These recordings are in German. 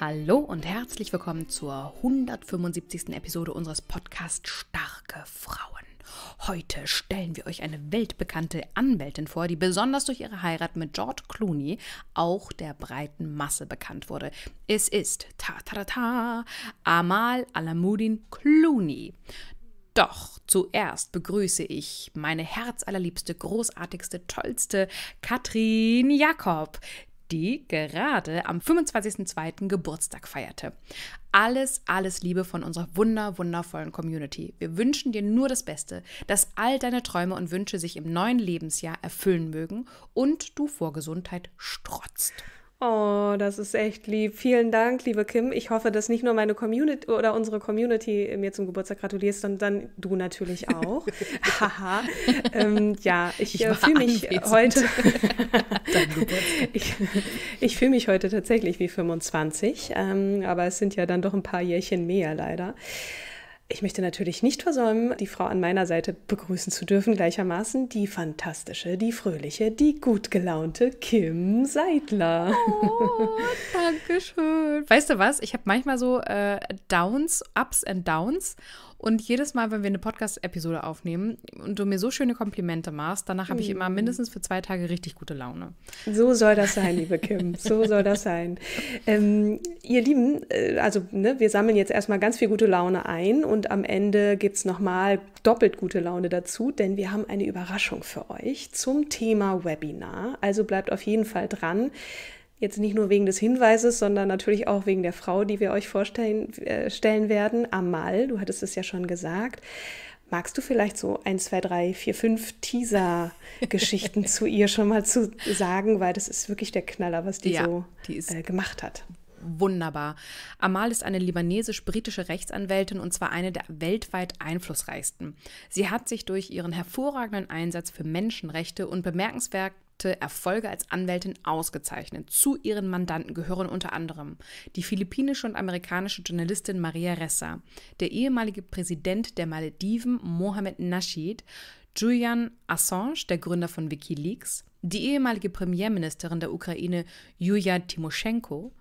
Hallo und herzlich willkommen zur 175. Episode unseres Podcasts Starke Frauen. Heute stellen wir euch eine weltbekannte Anwältin vor, die besonders durch ihre Heirat mit George Clooney auch der breiten Masse bekannt wurde. Es ist ta ta ta, ta Amal Alamudin Clooney. Doch zuerst begrüße ich meine herzallerliebste, großartigste, tollste Katrin Jakob, die gerade am 25.02. Geburtstag feierte. Alles, alles Liebe von unserer wunder, wundervollen Community. Wir wünschen dir nur das Beste, dass all deine Träume und Wünsche sich im neuen Lebensjahr erfüllen mögen und du vor Gesundheit strotzt. Oh, das ist echt lieb. Vielen Dank, liebe Kim. Ich hoffe, dass nicht nur meine Community oder unsere Community mir zum Geburtstag gratulierst, sondern dann du natürlich auch. Haha. ähm, ja, ich, ich äh, fühle mich heute. ich ich fühle mich heute tatsächlich wie 25, ähm, aber es sind ja dann doch ein paar Jährchen mehr leider. Ich möchte natürlich nicht versäumen, die Frau an meiner Seite begrüßen zu dürfen, gleichermaßen die fantastische, die fröhliche, die gut gelaunte Kim Seidler. Oh, danke schön. Weißt du was? Ich habe manchmal so äh, Downs, Ups and Downs. Und jedes Mal, wenn wir eine Podcast-Episode aufnehmen und du mir so schöne Komplimente machst, danach habe ich immer hm. mindestens für zwei Tage richtig gute Laune. So soll das sein, liebe Kim. So soll das sein. Ähm, ihr Lieben, äh, also ne, wir sammeln jetzt erstmal ganz viel gute Laune ein und am Ende gibt es nochmal doppelt gute Laune dazu, denn wir haben eine Überraschung für euch zum Thema Webinar. Also bleibt auf jeden Fall dran. Jetzt nicht nur wegen des Hinweises, sondern natürlich auch wegen der Frau, die wir euch vorstellen äh, stellen werden. Amal, du hattest es ja schon gesagt. Magst du vielleicht so ein, zwei, drei, vier, fünf Teaser-Geschichten zu ihr schon mal zu sagen, weil das ist wirklich der Knaller, was die ja, so die äh, gemacht hat. Wunderbar. Amal ist eine libanesisch-britische Rechtsanwältin und zwar eine der weltweit einflussreichsten. Sie hat sich durch ihren hervorragenden Einsatz für Menschenrechte und bemerkenswert erwirtschaftete Erfolge als Anwältin ausgezeichnet. Zu ihren Mandanten gehören unter anderem die philippinische und amerikanische Journalistin Maria Ressa, der ehemalige Präsident der Malediven Mohamed Nasheed, Julian Assange, der Gründer von Wikileaks, die ehemalige Premierministerin der Ukraine Julia Timoschenko,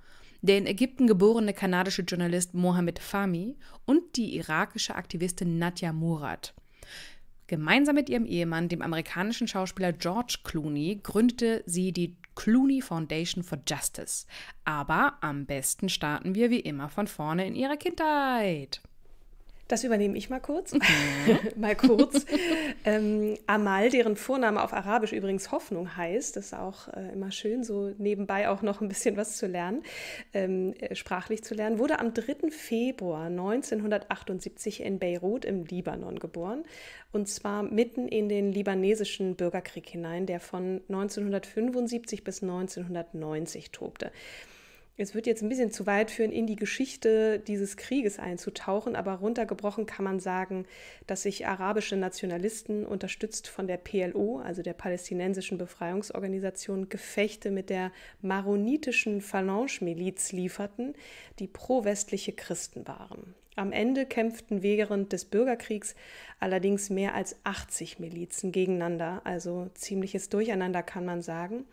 der in Ägypten geborene kanadische Journalist Mohamed Fahmy und die irakische Aktivistin Nadja Murad. Gemeinsam mit ihrem Ehemann, dem amerikanischen Schauspieler George Clooney, gründete sie die Clooney Foundation for Justice. Aber am besten starten wir wie immer von vorne in ihrer Kindheit. Das übernehme ich mal kurz. Mhm. mal kurz. ähm, Amal, deren Vorname auf Arabisch übrigens Hoffnung heißt, ist auch äh, immer schön, so nebenbei auch noch ein bisschen was zu lernen, ähm, äh, sprachlich zu lernen, wurde am 3. Februar 1978 in Beirut im Libanon geboren. Und zwar mitten in den libanesischen Bürgerkrieg hinein, der von 1975 bis 1990 tobte es wird jetzt ein bisschen zu weit führen, in die Geschichte dieses Krieges einzutauchen, aber runtergebrochen kann man sagen, dass sich arabische Nationalisten unterstützt von der PLO, also der palästinensischen Befreiungsorganisation, Gefechte mit der maronitischen Phalange-Miliz lieferten, die pro-westliche Christen waren. Am Ende kämpften während des Bürgerkriegs allerdings mehr als 80 Milizen gegeneinander, also ziemliches Durcheinander kann man sagen.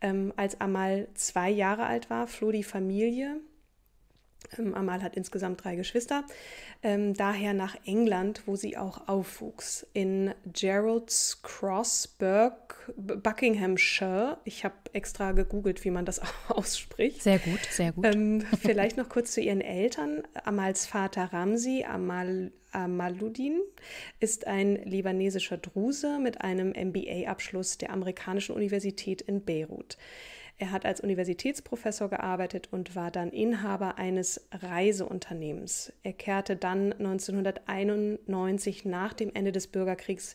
Ähm, als Amal zwei Jahre alt war, floh die Familie. Ähm, Amal hat insgesamt drei Geschwister, ähm, daher nach England, wo sie auch aufwuchs, in Gerald's Cross, Burke, Buckinghamshire. Ich habe extra gegoogelt, wie man das ausspricht. Sehr gut, sehr gut. Ähm, vielleicht noch kurz zu ihren Eltern. Amals Vater Ramsey, Amal, Malouddin ist ein libanesischer Druse mit einem MBA-Abschluss der amerikanischen Universität in Beirut. Er hat als Universitätsprofessor gearbeitet und war dann Inhaber eines Reiseunternehmens. Er kehrte dann 1991 nach dem Ende des Bürgerkriegs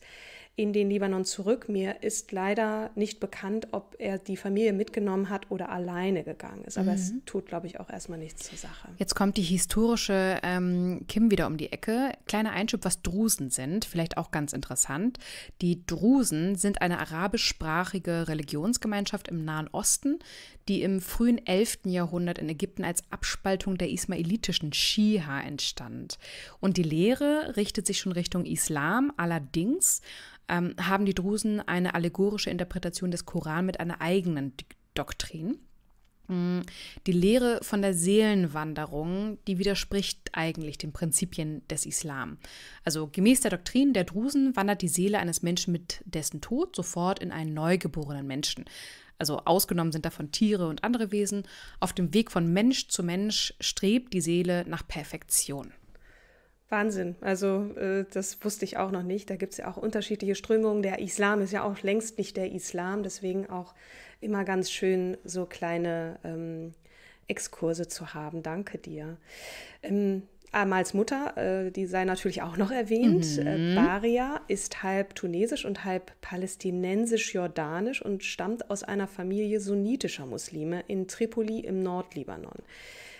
in den Libanon zurück. Mir ist leider nicht bekannt, ob er die Familie mitgenommen hat oder alleine gegangen ist. Aber mhm. es tut, glaube ich, auch erstmal nichts zur Sache. Jetzt kommt die historische ähm, Kim wieder um die Ecke. Kleiner Einschub, was Drusen sind, vielleicht auch ganz interessant. Die Drusen sind eine arabischsprachige Religionsgemeinschaft im Nahen Osten, die im frühen 11. Jahrhundert in Ägypten als Abspaltung der ismailitischen Schiha entstand. Und die Lehre richtet sich schon Richtung Islam, allerdings ähm, haben die Drusen eine allegorische Interpretation des Koran mit einer eigenen Doktrin. Mm, die Lehre von der Seelenwanderung, die widerspricht eigentlich den Prinzipien des Islam. Also gemäß der Doktrin der Drusen wandert die Seele eines Menschen mit dessen Tod sofort in einen neugeborenen Menschen. Also ausgenommen sind davon Tiere und andere Wesen. Auf dem Weg von Mensch zu Mensch strebt die Seele nach Perfektion. Wahnsinn. Also äh, das wusste ich auch noch nicht. Da gibt es ja auch unterschiedliche Strömungen. Der Islam ist ja auch längst nicht der Islam, deswegen auch immer ganz schön so kleine ähm, Exkurse zu haben. Danke dir. Ähm, Amals ähm, Mutter, äh, die sei natürlich auch noch erwähnt. Äh, mhm. Baria ist halb tunesisch und halb palästinensisch-jordanisch und stammt aus einer Familie sunnitischer Muslime in Tripoli im Nordlibanon.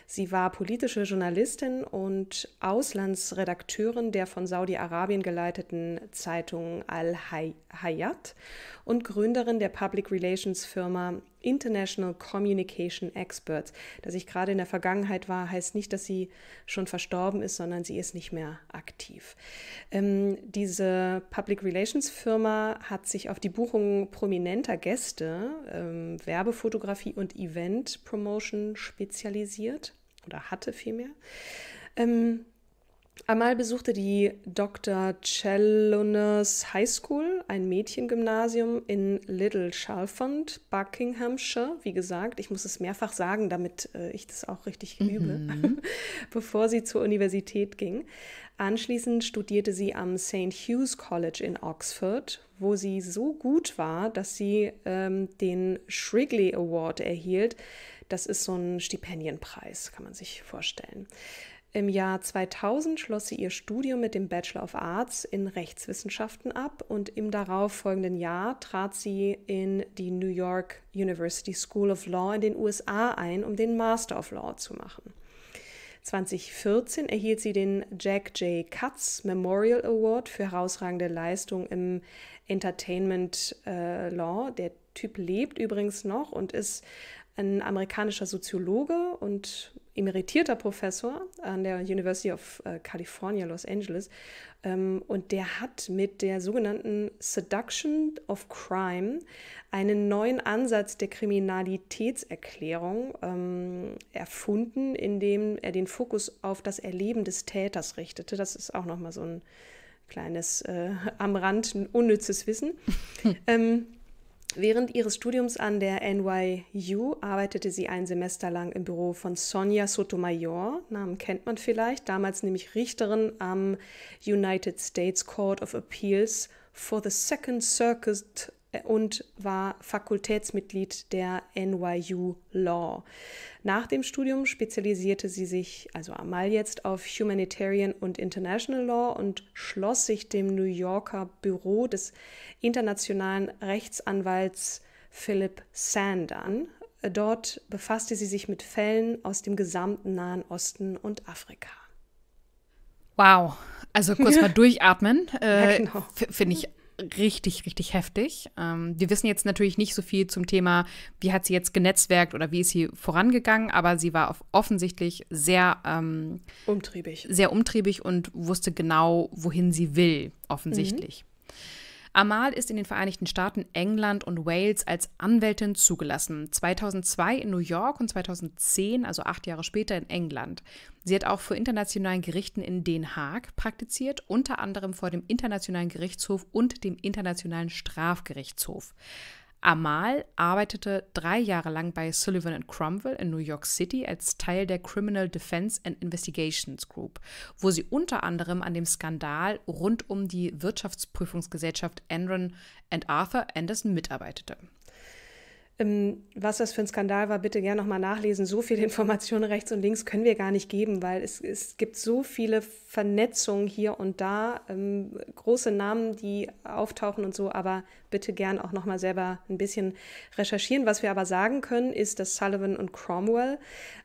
Sie war politische Journalistin und Auslandsredakteurin der von Saudi-Arabien geleiteten Zeitung Al-Hayat und Gründerin der Public Relations Firma International Communication Experts. Dass ich gerade in der Vergangenheit war, heißt nicht, dass sie schon verstorben ist, sondern sie ist nicht mehr aktiv. Ähm, diese Public Relations Firma hat sich auf die Buchung prominenter Gäste, ähm, Werbefotografie und Event Promotion spezialisiert oder hatte vielmehr. Ähm, Amal besuchte die Dr. Chaloners High School, ein Mädchengymnasium in Little Chalfont, Buckinghamshire. Wie gesagt, ich muss es mehrfach sagen, damit äh, ich das auch richtig mhm. übe, bevor sie zur Universität ging. Anschließend studierte sie am St. Hugh's College in Oxford, wo sie so gut war, dass sie ähm, den Shrigley Award erhielt. Das ist so ein Stipendienpreis, kann man sich vorstellen. Im Jahr 2000 schloss sie ihr Studium mit dem Bachelor of Arts in Rechtswissenschaften ab und im darauffolgenden Jahr trat sie in die New York University School of Law in den USA ein, um den Master of Law zu machen. 2014 erhielt sie den Jack J. Katz Memorial Award für herausragende Leistung im Entertainment äh, Law. Der Typ lebt übrigens noch und ist ein amerikanischer Soziologe und emeritierter Professor an der University of äh, California, Los Angeles. Ähm, und der hat mit der sogenannten Seduction of Crime einen neuen Ansatz der Kriminalitätserklärung ähm, erfunden, indem er den Fokus auf das Erleben des Täters richtete. Das ist auch nochmal so ein kleines äh, am Rand unnützes Wissen. ähm, Während ihres Studiums an der NYU arbeitete sie ein Semester lang im Büro von Sonia Sotomayor, Namen kennt man vielleicht, damals nämlich Richterin am United States Court of Appeals for the Second Circuit und war Fakultätsmitglied der NYU Law. Nach dem Studium spezialisierte sie sich, also Amal jetzt, auf Humanitarian und International Law und schloss sich dem New Yorker Büro des internationalen Rechtsanwalts Philip Sand an. Dort befasste sie sich mit Fällen aus dem gesamten Nahen Osten und Afrika. Wow, also kurz mal durchatmen, äh, ja, genau. finde ich richtig, richtig heftig. Ähm, wir wissen jetzt natürlich nicht so viel zum Thema, wie hat sie jetzt genetzwerkt oder wie ist sie vorangegangen, aber sie war offensichtlich sehr ähm, umtriebig. Sehr umtriebig und wusste genau, wohin sie will, offensichtlich. Mhm. Amal ist in den Vereinigten Staaten, England und Wales als Anwältin zugelassen. 2002 in New York und 2010, also acht Jahre später, in England. Sie hat auch vor internationalen Gerichten in Den Haag praktiziert, unter anderem vor dem Internationalen Gerichtshof und dem Internationalen Strafgerichtshof. Amal arbeitete drei Jahre lang bei Sullivan Cromwell in New York City als Teil der Criminal Defense and Investigations Group, wo sie unter anderem an dem Skandal rund um die Wirtschaftsprüfungsgesellschaft Enron and Arthur Anderson mitarbeitete. Ähm, was das für ein Skandal war, bitte gerne nochmal nachlesen. So viele Informationen rechts und links können wir gar nicht geben, weil es, es gibt so viele Vernetzungen hier und da, ähm, große Namen, die auftauchen und so, aber bitte gern auch nochmal selber ein bisschen recherchieren. Was wir aber sagen können, ist, dass Sullivan und Cromwell,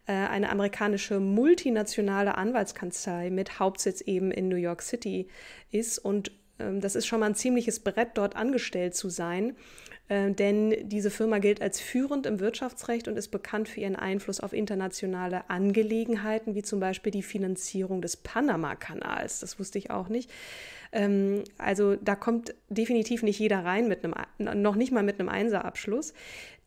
äh, eine amerikanische multinationale Anwaltskanzlei mit Hauptsitz eben in New York City ist und ähm, das ist schon mal ein ziemliches Brett, dort angestellt zu sein, ähm, denn diese Firma gilt als führend im Wirtschaftsrecht und ist bekannt für ihren Einfluss auf internationale Angelegenheiten, wie zum Beispiel die Finanzierung des Panama-Kanals. Das wusste ich auch nicht. Ähm, also da kommt definitiv nicht jeder rein mit einem, noch nicht mal mit einem Einserabschluss.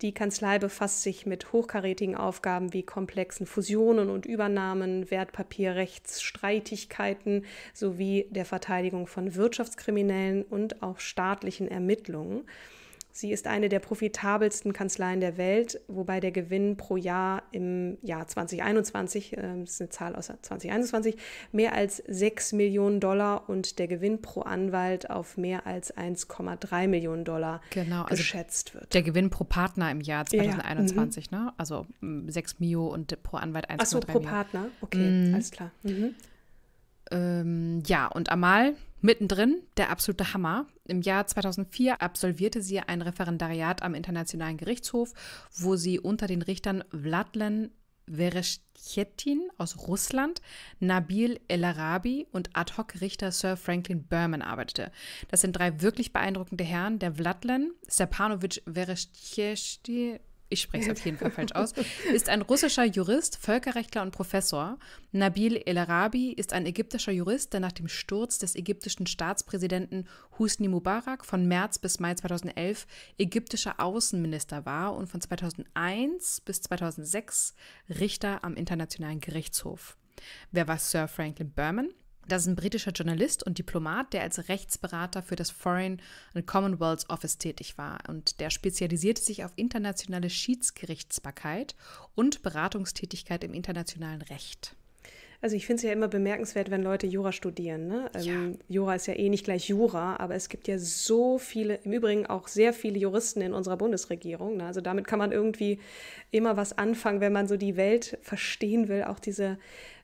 Die Kanzlei befasst sich mit hochkarätigen Aufgaben wie komplexen Fusionen und Übernahmen, Wertpapierrechtsstreitigkeiten sowie der Verteidigung von Wirtschaftskriminellen und auch staatlichen Ermittlungen. Sie ist eine der profitabelsten Kanzleien der Welt, wobei der Gewinn pro Jahr im Jahr 2021, das äh, ist eine Zahl aus 2021, mehr als 6 Millionen Dollar und der Gewinn pro Anwalt auf mehr als 1,3 Millionen Dollar genau, also geschätzt wird. Der Gewinn pro Partner im Jahr 2021, ja, ja. Mhm. ne? Also 6 mm, Mio und pro Anwalt 1,3 Millionen. Ach so, pro Millionen. Partner, okay, mhm. alles klar. Mhm. Ähm, ja, und Amal, Mittendrin der absolute Hammer. Im Jahr 2004 absolvierte sie ein Referendariat am Internationalen Gerichtshof, wo sie unter den Richtern Vladlen Vereshchetin aus Russland, Nabil El-Arabi und Ad-Hoc-Richter Sir Franklin Berman arbeitete. Das sind drei wirklich beeindruckende Herren. Der Vladlen, Stepanovic Vereshchetin ich spreche es auf jeden Fall falsch aus, ist ein russischer Jurist, Völkerrechtler und Professor. Nabil El-Arabi ist ein ägyptischer Jurist, der nach dem Sturz des ägyptischen Staatspräsidenten Husni Mubarak von März bis Mai 2011 ägyptischer Außenminister war und von 2001 bis 2006 Richter am Internationalen Gerichtshof. Wer war Sir Franklin Berman? Das ist ein britischer Journalist und Diplomat, der als Rechtsberater für das Foreign and Commonwealth Office tätig war. Und der spezialisierte sich auf internationale Schiedsgerichtsbarkeit und Beratungstätigkeit im internationalen Recht. Also ich finde es ja immer bemerkenswert, wenn Leute Jura studieren. Ne? Ähm, ja. Jura ist ja eh nicht gleich Jura, aber es gibt ja so viele, im Übrigen auch sehr viele Juristen in unserer Bundesregierung. Ne? Also damit kann man irgendwie immer was anfangen, wenn man so die Welt verstehen will. Auch diese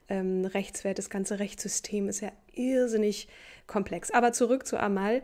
ähm, Rechtswelt, das ganze Rechtssystem ist ja irrsinnig komplex. Aber zurück zu Amal,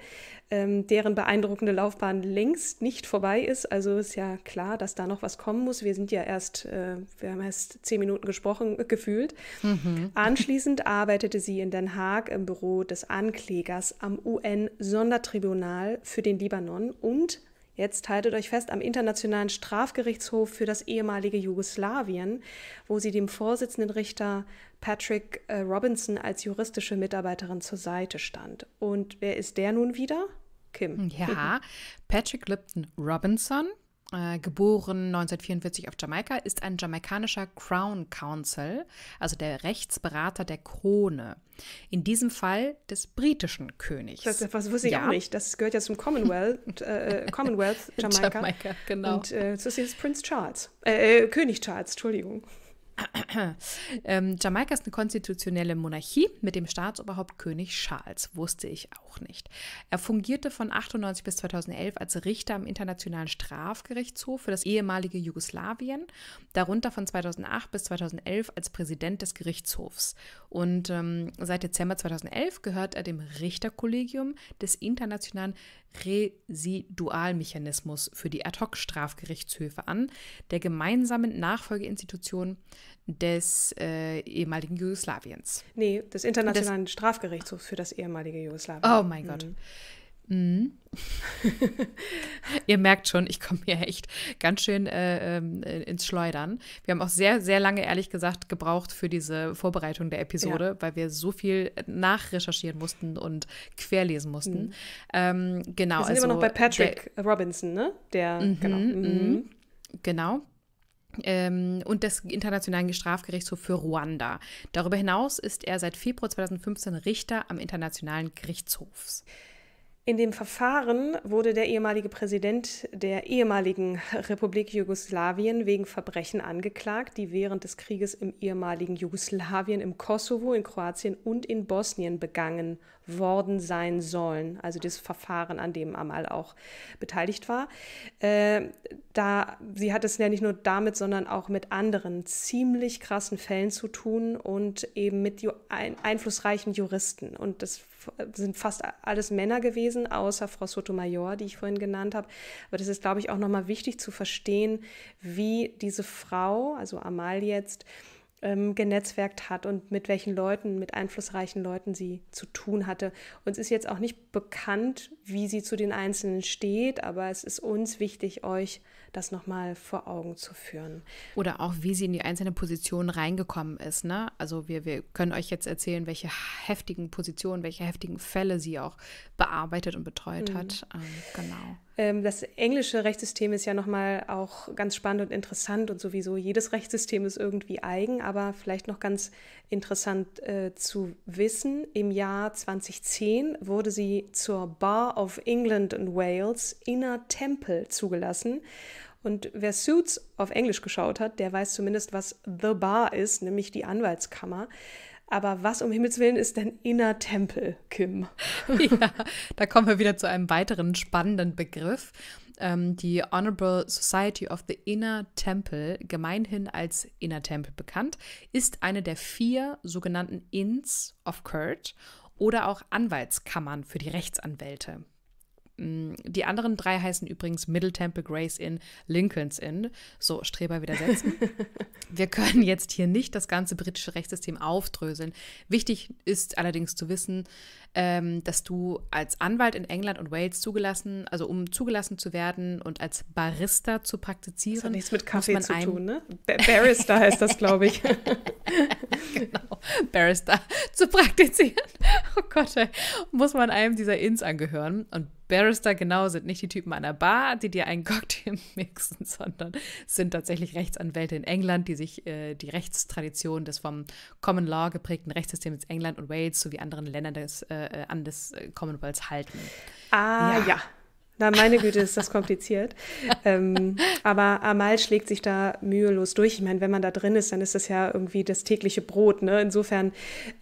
ähm, deren beeindruckende Laufbahn längst nicht vorbei ist. Also ist ja klar, dass da noch was kommen muss. Wir sind ja erst, äh, wir haben erst zehn Minuten gesprochen, äh, gefühlt. Mhm. Anschließend arbeitete sie in Den Haag im Büro des Anklägers am UN-Sondertribunal für den Libanon und Jetzt haltet euch fest am Internationalen Strafgerichtshof für das ehemalige Jugoslawien, wo sie dem Vorsitzenden Richter Patrick äh, Robinson als juristische Mitarbeiterin zur Seite stand. Und wer ist der nun wieder? Kim. Ja, Patrick Lipton Robinson, äh, geboren 1944 auf Jamaika, ist ein jamaikanischer Crown Counsel, also der Rechtsberater der Krone. In diesem Fall des britischen Königs. Das, das wusste ich ja. auch nicht. Das gehört ja zum Commonwealth, äh, äh Commonwealth Jamaika. Jamaika genau. Und äh, das ist jetzt Prince Charles, äh, äh, König Charles, Entschuldigung. ähm, Jamaika ist eine konstitutionelle Monarchie mit dem Staatsoberhaupt König Charles, wusste ich auch nicht. Er fungierte von 98 bis 2011 als Richter am Internationalen Strafgerichtshof für das ehemalige Jugoslawien, darunter von 2008 bis 2011 als Präsident des Gerichtshofs. Und ähm, seit Dezember 2011 gehört er dem Richterkollegium des Internationalen Residualmechanismus für die Ad-hoc-Strafgerichtshöfe an, der gemeinsamen Nachfolgeinstitution des äh, ehemaligen Jugoslawiens. Nee, des Internationalen des, Strafgerichtshofs für das ehemalige Jugoslawien. Oh mein mhm. Gott. Mhm. Ihr merkt schon, ich komme hier echt ganz schön äh, ähm, äh, ins Schleudern. Wir haben auch sehr, sehr lange, ehrlich gesagt, gebraucht für diese Vorbereitung der Episode, ja. weil wir so viel nachrecherchieren mussten und querlesen mussten. Mhm. Ähm, genau. Wir sind also, immer noch also bei Patrick der, Robinson, ne? Der, mhm, genau. Mhm. mhm. Genau, ähm, und des Internationalen Strafgerichtshofs für Ruanda. Darüber hinaus ist er seit Februar 2015 Richter am Internationalen Gerichtshof. In dem Verfahren wurde der ehemalige Präsident der ehemaligen Republik Jugoslawien wegen Verbrechen angeklagt, die während des Krieges im ehemaligen Jugoslawien, im Kosovo, in Kroatien und in Bosnien begangen worden sein sollen. Also das Verfahren, an dem Amal auch beteiligt war. Äh, da, sie hat es ja nicht nur damit, sondern auch mit anderen ziemlich krassen Fällen zu tun und eben mit ju ein, einflussreichen Juristen. Und das sind fast alles Männer gewesen, außer Frau Sotomayor, die ich vorhin genannt habe. Aber das ist, glaube ich, auch nochmal wichtig zu verstehen, wie diese Frau, also Amal jetzt, ähm, genetzwerkt hat und mit welchen Leuten, mit einflussreichen Leuten sie zu tun hatte. Uns ist jetzt auch nicht bekannt, wie sie zu den Einzelnen steht, aber es ist uns wichtig, euch das nochmal vor Augen zu führen. Oder auch, wie sie in die einzelne Position reingekommen ist. Ne? Also wir, wir können euch jetzt erzählen, welche heftigen Positionen, welche heftigen Fälle sie auch bearbeitet und betreut mhm. hat. Ähm, genau ähm, das englische Rechtssystem ist ja nochmal auch ganz spannend und interessant und sowieso jedes Rechtssystem ist irgendwie eigen, aber vielleicht noch ganz interessant äh, zu wissen. Im Jahr 2010 wurde sie zur Bar of England and Wales Inner Temple zugelassen und wer Suits auf Englisch geschaut hat, der weiß zumindest, was The Bar ist, nämlich die Anwaltskammer. Aber was um Himmels Willen ist denn Inner Temple, Kim? Ja, da kommen wir wieder zu einem weiteren spannenden Begriff. Ähm, die Honorable Society of the Inner Temple, gemeinhin als Inner Temple bekannt, ist eine der vier sogenannten Inns of Kurt oder auch Anwaltskammern für die Rechtsanwälte. Mm, die anderen drei heißen übrigens Middle Temple Grace Inn, Lincolns Inn. So, Streber widersetzen. Wir können jetzt hier nicht das ganze britische Rechtssystem aufdröseln. Wichtig ist allerdings zu wissen, ähm, dass du als Anwalt in England und Wales zugelassen, also um zugelassen zu werden und als Barista zu praktizieren. Das hat nichts mit Kaffee zu tun, ne? Bar Barrister heißt das, glaube ich. genau, Barrister zu praktizieren. Oh Gott, ey. muss man einem dieser Inns angehören. Und Barrister genau sind nicht die Typen an der Bar, die dir einen Cocktail mixen, sondern sind tatsächlich Rechtsanwälte in England, die sich äh, die Rechtstradition des vom Common Law geprägten Rechtssystems England und Wales sowie anderen Ländern des, äh, äh an des äh, Commonwealths halten. Ah, ja. ja. Na, meine Güte, ist das kompliziert. ähm, aber Amal schlägt sich da mühelos durch. Ich meine, wenn man da drin ist, dann ist das ja irgendwie das tägliche Brot. Ne? Insofern,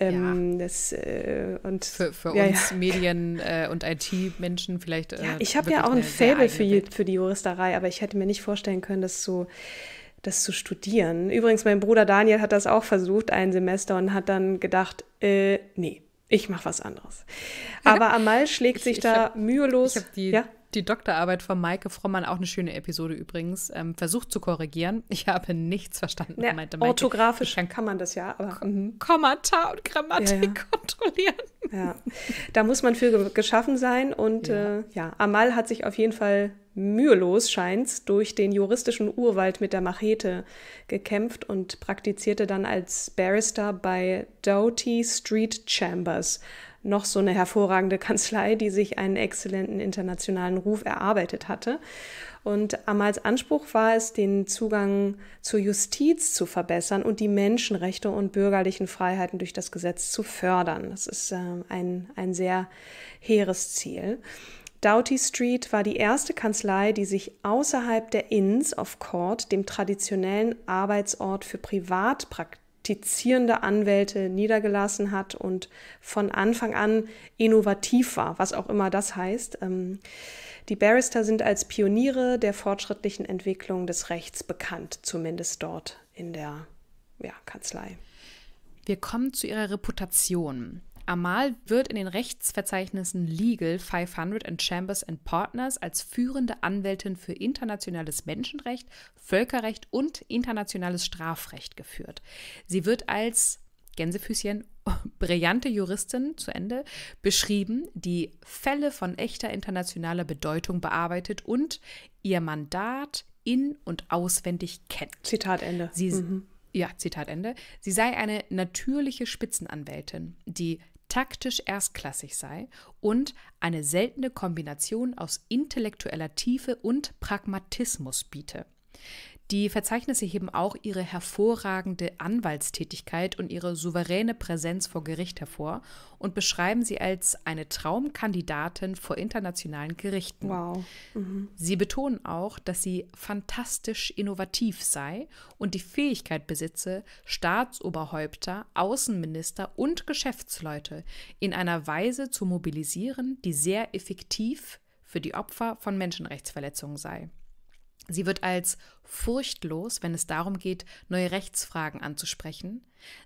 ähm, ja. das äh, und für, für ja, uns ja. Medien äh, und IT-Menschen vielleicht. Äh, ja, ich habe ja auch ein Faible für, für die Juristerei, aber ich hätte mir nicht vorstellen können, dass so das zu studieren. Übrigens, mein Bruder Daniel hat das auch versucht, ein Semester, und hat dann gedacht, äh, nee, ich mache was anderes. Aber Amal schlägt ich, sich ich da hab, mühelos. Ich habe die ja? die Doktorarbeit von Maike Frommann, auch eine schöne Episode übrigens, ähm, versucht zu korrigieren. Ich habe nichts verstanden, ja, meinte Maike. Orthografisch kann, kann man das ja, aber. Kommata und Grammatik ja, ja. kontrollieren. Ja, da muss man für geschaffen sein. Und ja. Äh, ja, Amal hat sich auf jeden Fall mühelos scheint's durch den juristischen Urwald mit der Machete gekämpft und praktizierte dann als Barrister bei Doughty Street Chambers noch so eine hervorragende Kanzlei, die sich einen exzellenten internationalen Ruf erarbeitet hatte. Und Amals Anspruch war es, den Zugang zur Justiz zu verbessern und die Menschenrechte und bürgerlichen Freiheiten durch das Gesetz zu fördern. Das ist ähm, ein, ein sehr hehres Ziel. Doughty Street war die erste Kanzlei, die sich außerhalb der Inns of Court, dem traditionellen Arbeitsort für Privatpraktiker, praktizierende Anwälte niedergelassen hat und von Anfang an innovativ war, was auch immer das heißt. Ähm, die Barrister sind als Pioniere der fortschrittlichen Entwicklung des Rechts bekannt, zumindest dort in der ja, Kanzlei. Wir kommen zu ihrer Reputation. Amal wird in den Rechtsverzeichnissen Legal 500 and Chambers and Partners als führende Anwältin für internationales Menschenrecht, Völkerrecht und internationales Strafrecht geführt. Sie wird als Gänsefüßchen brillante Juristin zu Ende beschrieben, die Fälle von echter internationaler Bedeutung bearbeitet und ihr Mandat in und auswendig kennt. Zitat Ende. Sie, mhm. Ja, Zitat Ende. Sie sei eine natürliche Spitzenanwältin, die taktisch erstklassig sei und eine seltene Kombination aus intellektueller Tiefe und Pragmatismus biete. Die Verzeichnisse heben auch ihre hervorragende Anwaltstätigkeit und ihre souveräne Präsenz vor Gericht hervor und beschreiben sie als eine Traumkandidatin vor internationalen Gerichten. Wow. Mhm. Sie betonen auch, dass sie fantastisch innovativ sei und die Fähigkeit besitze, Staatsoberhäupter, Außenminister und Geschäftsleute in einer Weise zu mobilisieren, die sehr effektiv für die Opfer von Menschenrechtsverletzungen sei. Sie wird als furchtlos, wenn es darum geht, neue Rechtsfragen anzusprechen,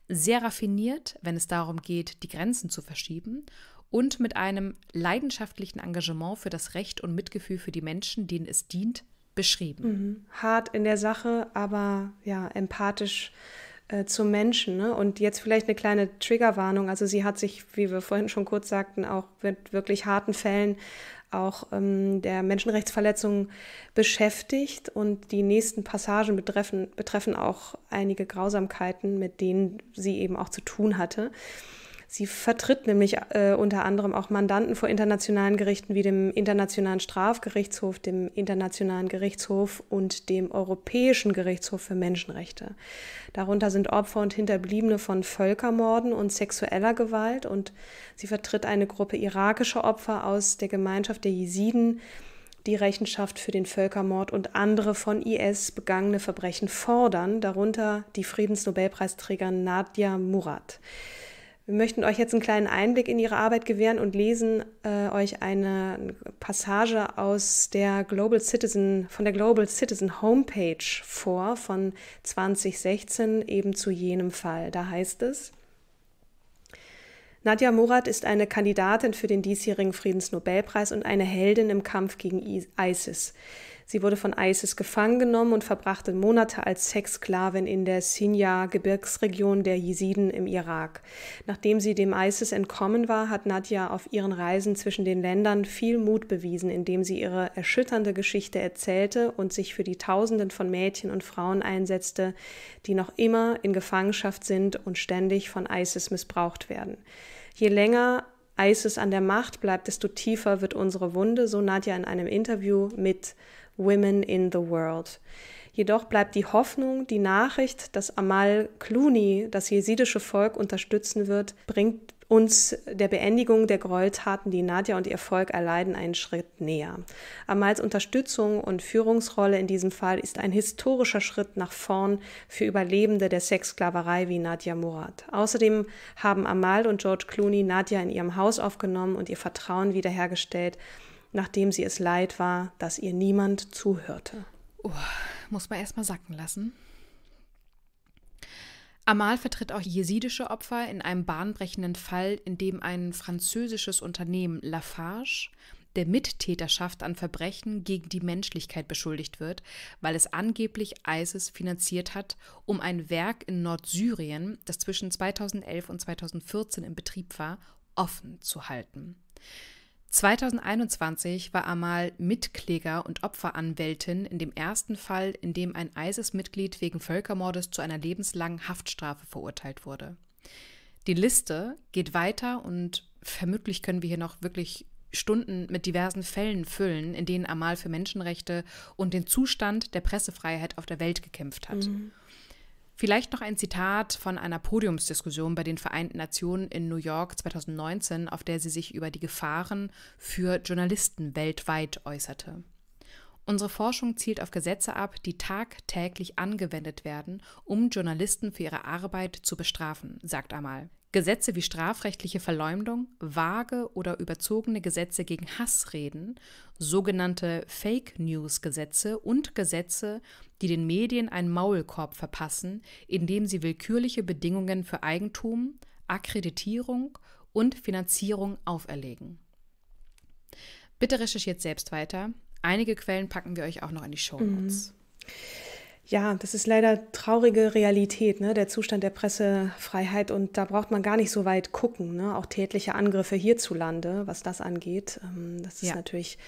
sehr raffiniert, wenn es darum geht, die Grenzen zu verschieben und mit einem leidenschaftlichen Engagement für das Recht und Mitgefühl für die Menschen, denen es dient, beschrieben. Mhm. Hart in der Sache, aber ja, empathisch äh, zum Menschen. Ne? Und jetzt vielleicht eine kleine Triggerwarnung. Also sie hat sich, wie wir vorhin schon kurz sagten, auch mit wirklich harten Fällen auch ähm, der Menschenrechtsverletzungen beschäftigt und die nächsten Passagen betreffen, betreffen auch einige Grausamkeiten, mit denen sie eben auch zu tun hatte. Sie vertritt nämlich äh, unter anderem auch Mandanten vor internationalen Gerichten wie dem Internationalen Strafgerichtshof, dem Internationalen Gerichtshof und dem Europäischen Gerichtshof für Menschenrechte. Darunter sind Opfer und Hinterbliebene von Völkermorden und sexueller Gewalt und sie vertritt eine Gruppe irakischer Opfer aus der Gemeinschaft der Jesiden, die Rechenschaft für den Völkermord und andere von IS begangene Verbrechen fordern, darunter die Friedensnobelpreisträger Nadia Murad. Wir möchten euch jetzt einen kleinen Einblick in ihre Arbeit gewähren und lesen äh, euch eine Passage aus der Global Citizen, von der Global Citizen Homepage vor von 2016 eben zu jenem Fall. Da heißt es, Nadja Murat ist eine Kandidatin für den diesjährigen Friedensnobelpreis und eine Heldin im Kampf gegen ISIS. Sie wurde von ISIS gefangen genommen und verbrachte Monate als Sexsklavin in der Sinjar-Gebirgsregion der Jesiden im Irak. Nachdem sie dem ISIS entkommen war, hat Nadja auf ihren Reisen zwischen den Ländern viel Mut bewiesen, indem sie ihre erschütternde Geschichte erzählte und sich für die Tausenden von Mädchen und Frauen einsetzte, die noch immer in Gefangenschaft sind und ständig von ISIS missbraucht werden. Je länger ISIS an der Macht bleibt, desto tiefer wird unsere Wunde, so Nadja in einem Interview mit Women in the World. Jedoch bleibt die Hoffnung, die Nachricht, dass Amal Clooney das jesidische Volk unterstützen wird, bringt uns der Beendigung der Gräueltaten, die Nadja und ihr Volk erleiden, einen Schritt näher. Amals Unterstützung und Führungsrolle in diesem Fall ist ein historischer Schritt nach vorn für Überlebende der Sexsklaverei wie Nadja Murat. Außerdem haben Amal und George Clooney Nadja in ihrem Haus aufgenommen und ihr Vertrauen wiederhergestellt nachdem sie es leid war, dass ihr niemand zuhörte. Oh, muss man erstmal sacken lassen. Amal vertritt auch jesidische Opfer in einem bahnbrechenden Fall, in dem ein französisches Unternehmen Lafarge der Mittäterschaft an Verbrechen gegen die Menschlichkeit beschuldigt wird, weil es angeblich ISIS finanziert hat, um ein Werk in Nordsyrien, das zwischen 2011 und 2014 in Betrieb war, offen zu halten. 2021 war Amal Mitkläger und Opferanwältin in dem ersten Fall, in dem ein ISIS-Mitglied wegen Völkermordes zu einer lebenslangen Haftstrafe verurteilt wurde. Die Liste geht weiter und vermutlich können wir hier noch wirklich Stunden mit diversen Fällen füllen, in denen Amal für Menschenrechte und den Zustand der Pressefreiheit auf der Welt gekämpft hat. Mhm. Vielleicht noch ein Zitat von einer Podiumsdiskussion bei den Vereinten Nationen in New York 2019, auf der sie sich über die Gefahren für Journalisten weltweit äußerte. Unsere Forschung zielt auf Gesetze ab, die tagtäglich angewendet werden, um Journalisten für ihre Arbeit zu bestrafen, sagt Amal. Gesetze wie strafrechtliche Verleumdung, vage oder überzogene Gesetze gegen Hassreden, sogenannte Fake News Gesetze und Gesetze, die den Medien einen Maulkorb verpassen, indem sie willkürliche Bedingungen für Eigentum, Akkreditierung und Finanzierung auferlegen. Bitte recherchiert selbst weiter. Einige Quellen packen wir euch auch noch in die Show Notes. Mhm. Ja, das ist leider traurige Realität, ne? der Zustand der Pressefreiheit. Und da braucht man gar nicht so weit gucken. Ne? Auch tätliche Angriffe hierzulande, was das angeht. Ähm, das ist ja. natürlich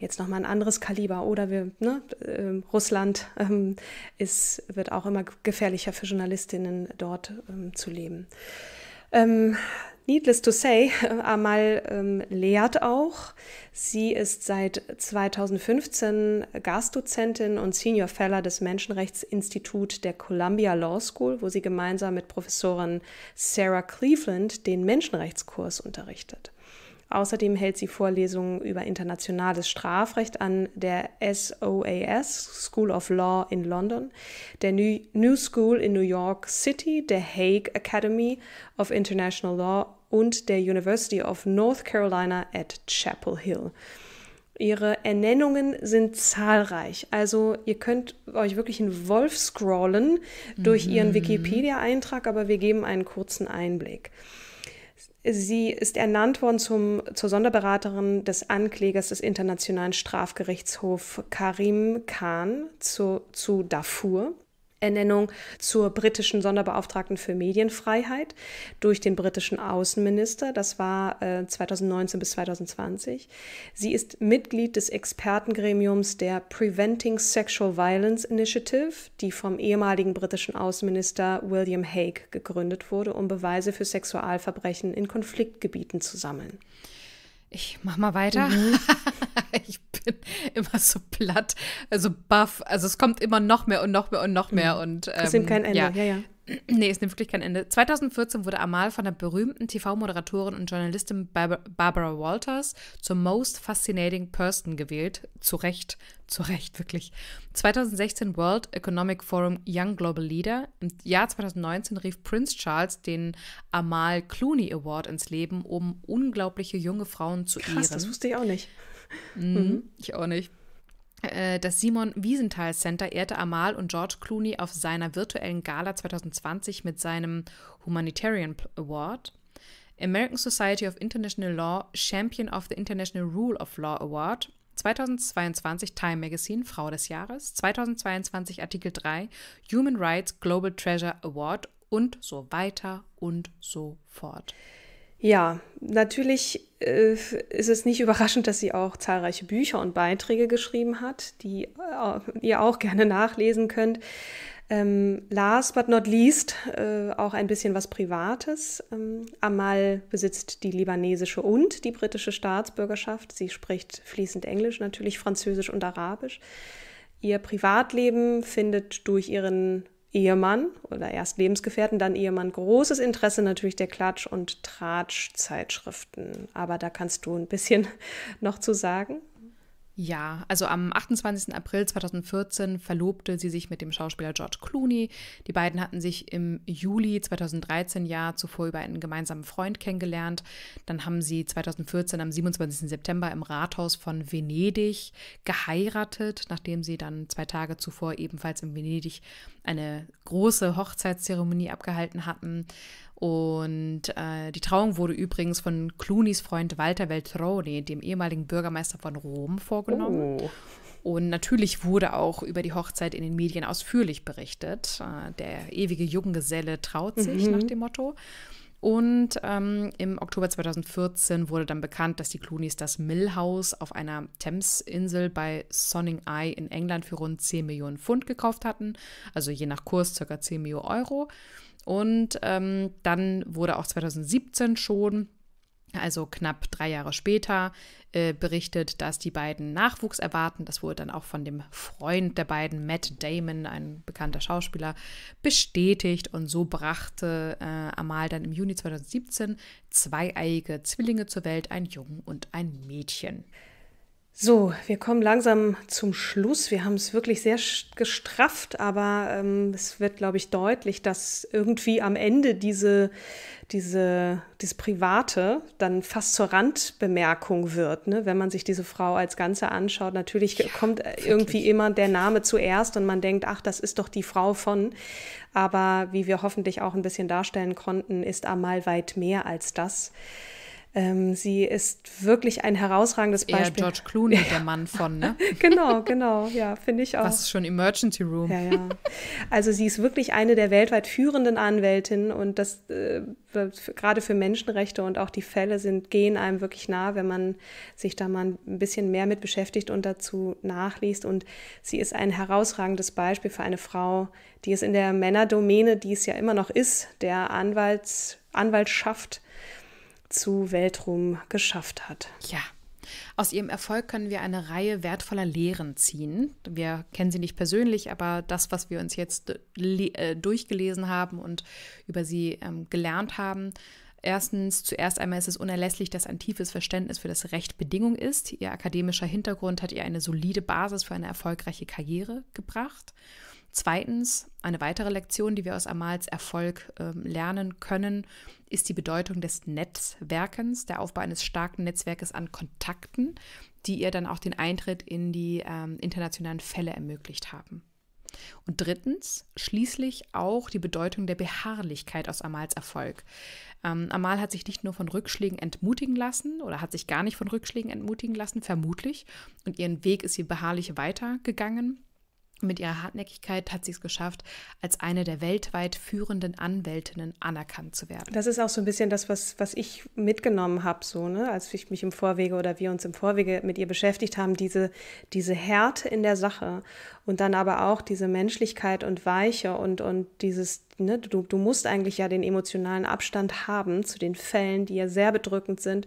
jetzt nochmal ein anderes Kaliber. Oder wir, ne? ähm, Russland ähm, ist, wird auch immer gefährlicher für Journalistinnen dort ähm, zu leben. Ähm, Needless to say, Amal ähm, lehrt auch. Sie ist seit 2015 Gastdozentin und Senior Fellow des Menschenrechtsinstituts der Columbia Law School, wo sie gemeinsam mit Professorin Sarah Cleveland den Menschenrechtskurs unterrichtet. Außerdem hält sie Vorlesungen über internationales Strafrecht an der SOAS, School of Law in London, der New School in New York City, der Hague Academy of International Law und der University of North Carolina at Chapel Hill. Ihre Ernennungen sind zahlreich. Also ihr könnt euch wirklich einen Wolf scrollen durch mhm. ihren Wikipedia-Eintrag, aber wir geben einen kurzen Einblick. Sie ist ernannt worden zum, zur Sonderberaterin des Anklägers des Internationalen Strafgerichtshofs Karim Khan zu, zu Darfur. Ernennung zur britischen Sonderbeauftragten für Medienfreiheit durch den britischen Außenminister. Das war äh, 2019 bis 2020. Sie ist Mitglied des Expertengremiums der Preventing Sexual Violence Initiative, die vom ehemaligen britischen Außenminister William Hague gegründet wurde, um Beweise für Sexualverbrechen in Konfliktgebieten zu sammeln. Ich mach mal weiter. Mhm. ich bin immer so platt, also baff. Also es kommt immer noch mehr und noch mehr und noch mehr. Mhm. Und, ähm, es nimmt kein Ende, ja. ja, ja nee, es nimmt wirklich kein Ende. 2014 wurde Amal von der berühmten TV-Moderatorin und Journalistin Barbara Walters zur Most Fascinating Person gewählt. Zu Recht, zu Recht, wirklich. 2016 World Economic Forum Young Global Leader. Im Jahr 2019 rief Prince Charles den Amal Clooney Award ins Leben, um unglaubliche junge Frauen zu Krass, ehren. Das wusste ich auch nicht. Mhm, mhm. Ich auch nicht. Äh, das Simon Wiesenthal Center ehrte Amal und George Clooney auf seiner virtuellen Gala 2020 mit seinem Humanitarian Award. American Society of International Law Champion of the International Rule of Law Award. 2022 Time Magazine Frau des Jahres. 2022 Artikel 3 Human Rights Global Treasure Award und so weiter und so fort. Ja, natürlich äh, ist es nicht überraschend, dass sie auch zahlreiche Bücher und Beiträge geschrieben hat, die äh, ihr auch gerne nachlesen könnt. Ähm, last but not least äh, auch ein bisschen was Privates. Ähm, Amal besitzt die libanesische und die britische Staatsbürgerschaft. Sie spricht fließend Englisch, natürlich Französisch und Arabisch. Ihr Privatleben findet durch ihren Ehemann oder erst Lebensgefährten, dann Ehemann großes Interesse natürlich der Klatsch- und Tratsch-Zeitschriften. Aber da kannst du ein bisschen noch zu sagen. Ja, also am 28. April 2014 verlobte sie sich mit dem Schauspieler George Clooney. Die beiden hatten sich im Juli 2013 ja zuvor über einen gemeinsamen Freund kennengelernt. Dann haben sie 2014 am 27. September im Rathaus von Venedig geheiratet, nachdem sie dann zwei Tage zuvor ebenfalls in Venedig eine große Hochzeitszeremonie abgehalten hatten. Und äh, die Trauung wurde übrigens von Clunys Freund Walter Veltroni, dem ehemaligen Bürgermeister von Rom, vorgenommen. Oh. Und natürlich wurde auch über die Hochzeit in den Medien ausführlich berichtet. Äh, der ewige Junggeselle traut sich mhm. nach dem Motto. Und ähm, im Oktober 2014 wurde dann bekannt, dass die Clunys das Millhaus auf einer Thames-Insel bei Sonning Eye in England für rund 10 Millionen Pfund gekauft hatten. Also je nach Kurs circa 10 Millionen Euro. Und ähm, dann wurde auch 2017 schon also knapp drei Jahre später, äh, berichtet, dass die beiden Nachwuchs erwarten. Das wurde dann auch von dem Freund der beiden, Matt Damon, ein bekannter Schauspieler, bestätigt. Und so brachte äh, Amal dann im Juni 2017 zweieiige Zwillinge zur Welt, einen Jungen und ein Mädchen. So, wir kommen langsam zum Schluss. Wir haben es wirklich sehr gestrafft, aber ähm, es wird, glaube ich, deutlich, dass irgendwie am Ende diese, diese, das Private dann fast zur Randbemerkung wird, ne? wenn man sich diese Frau als Ganze anschaut. Natürlich ja, kommt wirklich. irgendwie immer der Name zuerst und man denkt, ach, das ist doch die Frau von. Aber wie wir hoffentlich auch ein bisschen darstellen konnten, ist Amal weit mehr als das. Ähm, sie ist wirklich ein herausragendes Beispiel. Eher George Clooney, ja. der Mann von, ne? genau, genau, ja, finde ich auch. Das ist schon Emergency Room? ja, ja. Also sie ist wirklich eine der weltweit führenden Anwältinnen und das äh, gerade für Menschenrechte und auch die Fälle sind, gehen einem wirklich nah, wenn man sich da mal ein bisschen mehr mit beschäftigt und dazu nachliest. Und sie ist ein herausragendes Beispiel für eine Frau, die es in der Männerdomäne, die es ja immer noch ist, der Anwalts, Anwaltschaft zu Weltruhm geschafft hat. Ja. Aus ihrem Erfolg können wir eine Reihe wertvoller Lehren ziehen. Wir kennen sie nicht persönlich, aber das, was wir uns jetzt äh, durchgelesen haben und über sie ähm, gelernt haben, Erstens, zuerst einmal ist es unerlässlich, dass ein tiefes Verständnis für das Recht Bedingung ist. Ihr akademischer Hintergrund hat ihr eine solide Basis für eine erfolgreiche Karriere gebracht. Zweitens, eine weitere Lektion, die wir aus Amals Erfolg äh, lernen können, ist die Bedeutung des Netzwerkens, der Aufbau eines starken Netzwerkes an Kontakten, die ihr dann auch den Eintritt in die ähm, internationalen Fälle ermöglicht haben. Und drittens, schließlich auch die Bedeutung der Beharrlichkeit aus Amals Erfolg. Ähm, Amal hat sich nicht nur von Rückschlägen entmutigen lassen oder hat sich gar nicht von Rückschlägen entmutigen lassen, vermutlich, und ihren Weg ist sie beharrlich weitergegangen, mit ihrer Hartnäckigkeit hat sie es geschafft, als eine der weltweit führenden Anwältinnen anerkannt zu werden. Das ist auch so ein bisschen das, was, was ich mitgenommen habe, so, ne? als ich mich im Vorwege oder wir uns im Vorwege mit ihr beschäftigt haben, diese, diese Härte in der Sache und dann aber auch diese Menschlichkeit und Weiche und, und dieses, ne? du, du musst eigentlich ja den emotionalen Abstand haben zu den Fällen, die ja sehr bedrückend sind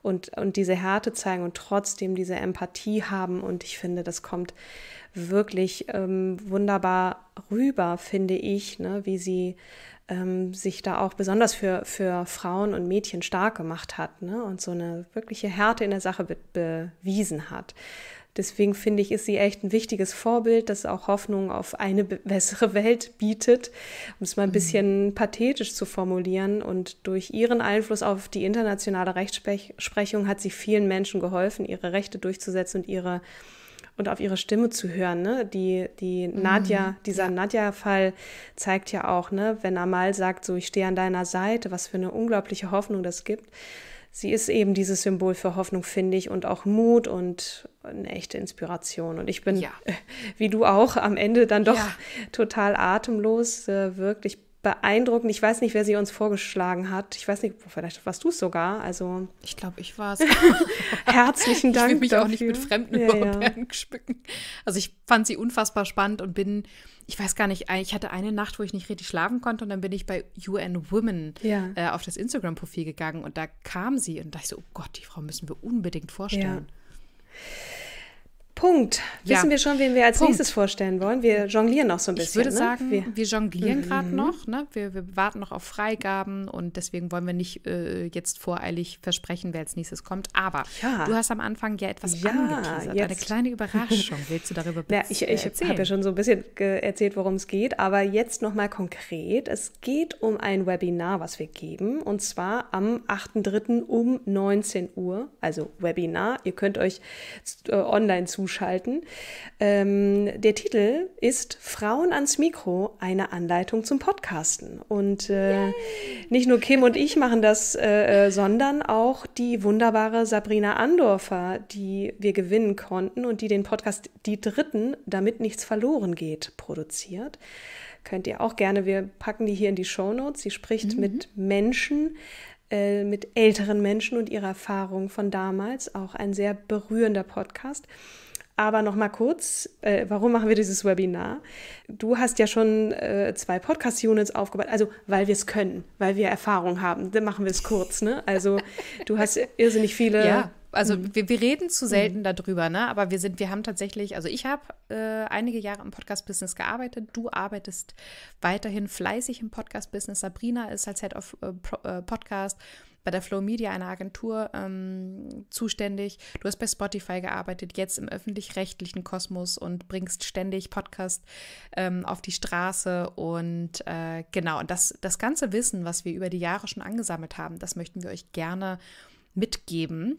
und, und diese Härte zeigen und trotzdem diese Empathie haben. Und ich finde, das kommt wirklich ähm, wunderbar rüber, finde ich, ne? wie sie ähm, sich da auch besonders für, für Frauen und Mädchen stark gemacht hat ne? und so eine wirkliche Härte in der Sache be bewiesen hat. Deswegen finde ich, ist sie echt ein wichtiges Vorbild, das auch Hoffnung auf eine bessere Welt bietet, um es mal ein mhm. bisschen pathetisch zu formulieren. Und durch ihren Einfluss auf die internationale Rechtsprechung hat sie vielen Menschen geholfen, ihre Rechte durchzusetzen und ihre und auf ihre Stimme zu hören. Ne? Die, die mhm. dieser Nadja-Fall zeigt ja auch, ne, wenn Amal sagt, so ich stehe an deiner Seite, was für eine unglaubliche Hoffnung das gibt. Sie ist eben dieses Symbol für Hoffnung, finde ich, und auch Mut und eine echte Inspiration. Und ich bin, ja. wie du auch, am Ende dann doch ja. total atemlos, äh, wirklich beeindruckend. Ich weiß nicht, wer sie uns vorgeschlagen hat. Ich weiß nicht, vielleicht warst du es sogar. Also ich glaube, ich war es. Herzlichen Dank. Ich will mich dafür. auch nicht mit Fremden ja, überhaupt ja. schmücken. Also ich fand sie unfassbar spannend und bin, ich weiß gar nicht, ich hatte eine Nacht, wo ich nicht richtig schlafen konnte und dann bin ich bei UN Women ja. äh, auf das Instagram-Profil gegangen und da kam sie und dachte ich so, oh Gott, die Frau müssen wir unbedingt vorstellen. Ja. Punkt. Ja. Wissen wir schon, wen wir als Punkt. nächstes vorstellen wollen? Wir jonglieren noch so ein bisschen. Ich würde ne? sagen, wir, wir jonglieren mhm. gerade noch. Ne? Wir, wir, warten noch auf Freigaben und deswegen wollen wir nicht äh, jetzt voreilig versprechen, wer als nächstes kommt. Aber ja. du hast am Anfang ja etwas ja, angeteasert. Eine kleine Überraschung. Willst du darüber ja, Ich, ich habe ja schon so ein bisschen erzählt, worum es geht. Aber jetzt nochmal konkret. Es geht um ein Webinar, was wir geben. Und zwar am 8.3. um 19 Uhr. Also Webinar. Ihr könnt euch äh, online zuschauen zuschalten. Ähm, der Titel ist Frauen ans Mikro, eine Anleitung zum Podcasten. Und äh, nicht nur Kim und ich machen das, äh, äh, sondern auch die wunderbare Sabrina Andorfer, die wir gewinnen konnten und die den Podcast Die Dritten, damit nichts verloren geht, produziert könnt ihr auch gerne. Wir packen die hier in die Shownotes. Sie spricht mhm. mit Menschen, äh, mit älteren Menschen und ihrer Erfahrung von damals. Auch ein sehr berührender Podcast. Aber nochmal kurz, äh, warum machen wir dieses Webinar? Du hast ja schon äh, zwei Podcast-Units aufgebaut, also weil wir es können, weil wir Erfahrung haben. Dann machen wir es kurz, ne? Also du hast irrsinnig viele. Ja. Also mhm. wir, wir, reden zu mhm. selten darüber, ne? Aber wir sind, wir haben tatsächlich, also ich habe äh, einige Jahre im Podcast-Business gearbeitet. Du arbeitest weiterhin fleißig im Podcast-Business. Sabrina ist als Head of äh, äh, Podcast bei der Flow Media, einer Agentur, ähm, zuständig. Du hast bei Spotify gearbeitet, jetzt im öffentlich-rechtlichen Kosmos und bringst ständig Podcast ähm, auf die Straße. Und äh, genau, und das, das ganze Wissen, was wir über die Jahre schon angesammelt haben, das möchten wir euch gerne mitgeben.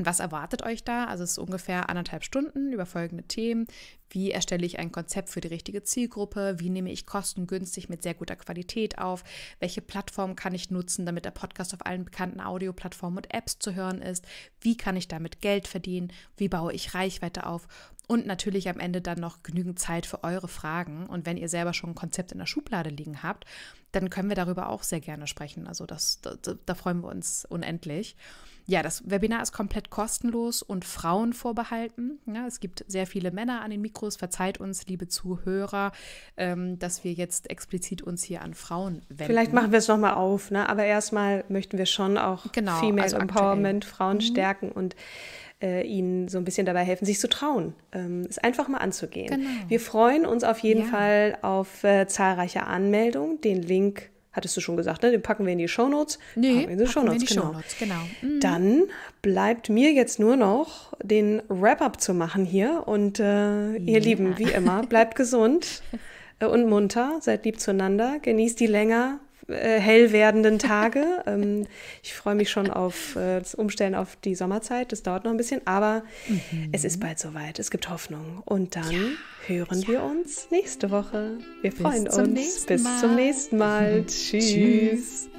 Und was erwartet euch da? Also es ist ungefähr anderthalb Stunden über folgende Themen. Wie erstelle ich ein Konzept für die richtige Zielgruppe? Wie nehme ich kostengünstig mit sehr guter Qualität auf? Welche Plattform kann ich nutzen, damit der Podcast auf allen bekannten Audioplattformen und Apps zu hören ist? Wie kann ich damit Geld verdienen? Wie baue ich Reichweite auf? Und natürlich am Ende dann noch genügend Zeit für eure Fragen. Und wenn ihr selber schon ein Konzept in der Schublade liegen habt, dann können wir darüber auch sehr gerne sprechen. Also das, da, da freuen wir uns unendlich. Ja, das Webinar ist komplett kostenlos und Frauen vorbehalten. Ja, es gibt sehr viele Männer an den Mikros. Verzeiht uns, liebe Zuhörer, ähm, dass wir jetzt explizit uns hier an Frauen wenden. Vielleicht machen wir es nochmal auf, ne? aber erstmal möchten wir schon auch genau, Female also Empowerment, aktuell. Frauen mhm. stärken und äh, ihnen so ein bisschen dabei helfen, sich zu trauen, ähm, es einfach mal anzugehen. Genau. Wir freuen uns auf jeden ja. Fall auf äh, zahlreiche Anmeldungen. Den Link hattest du schon gesagt, ne? den packen wir in die Show Notes. Nee, packen wir in die Shownotes, genau. Shownotes, genau. Mhm. Dann bleibt mir jetzt nur noch den Wrap-up zu machen hier. Und äh, ihr ja. Lieben, wie immer, bleibt gesund äh, und munter, seid lieb zueinander, genießt die länger äh, hell werdenden Tage. ähm, ich freue mich schon auf äh, das Umstellen auf die Sommerzeit. Das dauert noch ein bisschen, aber mhm. es ist bald soweit. Es gibt Hoffnung. Und dann ja, hören ja. wir uns nächste Woche. Wir Bis freuen uns. Bis Mal. zum nächsten Mal. Tschüss. Tschüss.